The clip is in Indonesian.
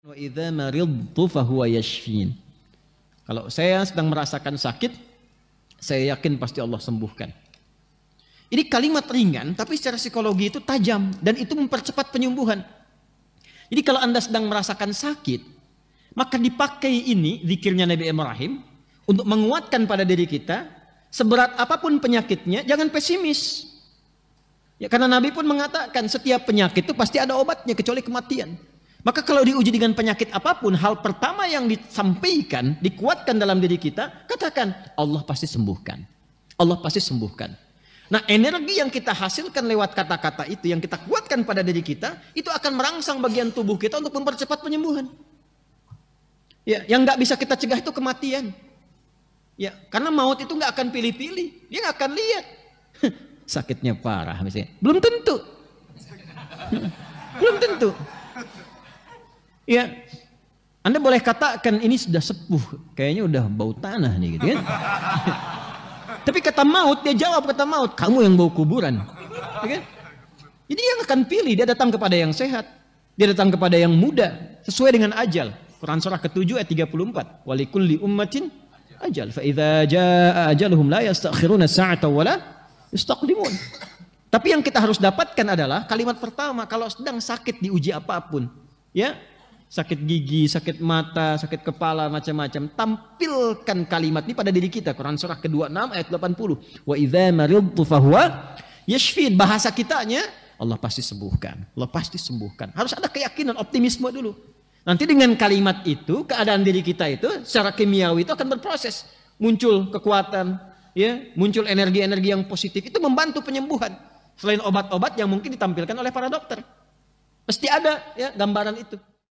Wa idza maridtu yashfin. Kalau saya sedang merasakan sakit, saya yakin pasti Allah sembuhkan. Ini kalimat ringan, tapi secara psikologi itu tajam dan itu mempercepat penyembuhan. Jadi kalau Anda sedang merasakan sakit, maka dipakai ini zikirnya Nabi Ibrahim untuk menguatkan pada diri kita seberat apapun penyakitnya, jangan pesimis. Ya karena Nabi pun mengatakan setiap penyakit itu pasti ada obatnya kecuali kematian. Maka kalau diuji dengan penyakit apapun, hal pertama yang disampaikan, dikuatkan dalam diri kita, katakan Allah pasti sembuhkan. Allah pasti sembuhkan. Nah energi yang kita hasilkan lewat kata-kata itu, yang kita kuatkan pada diri kita, itu akan merangsang bagian tubuh kita untuk mempercepat penyembuhan. Ya, yang nggak bisa kita cegah itu kematian. Ya, karena maut itu nggak akan pilih-pilih, dia nggak akan lihat sakitnya parah misalnya. Belum tentu. Belum tentu. Ya, Anda boleh katakan ini sudah sepuh, kayaknya udah bau tanah nih gitu kan. Tapi kata maut, dia jawab kata maut, kamu yang bau kuburan. Gitu kan? Jadi yang akan pilih, dia datang kepada yang sehat, dia datang kepada yang muda, sesuai dengan ajal. Quran surah ke-7 ayat 34. Walikulli ummatin ajal. Faidha jaa ajaluhum la yastakhiruna sa'ata wala la yastaqdimun. Tapi yang kita harus dapatkan adalah kalimat pertama kalau sedang sakit diuji apapun, ya sakit gigi, sakit mata, sakit kepala, macam-macam. Tampilkan kalimat ini pada diri kita. Quran surah ke-26 ayat 80. Wa idza maridtu fahuwa yashfin. Bahasa kitanya Allah pasti sembuhkan. Allah pasti sembuhkan. Harus ada keyakinan, optimisme dulu. Nanti dengan kalimat itu, keadaan diri kita itu secara kimiawi itu akan berproses. Muncul kekuatan, ya, muncul energi-energi yang positif. Itu membantu penyembuhan. Selain obat-obat yang mungkin ditampilkan oleh para dokter. Mesti ada ya gambaran itu.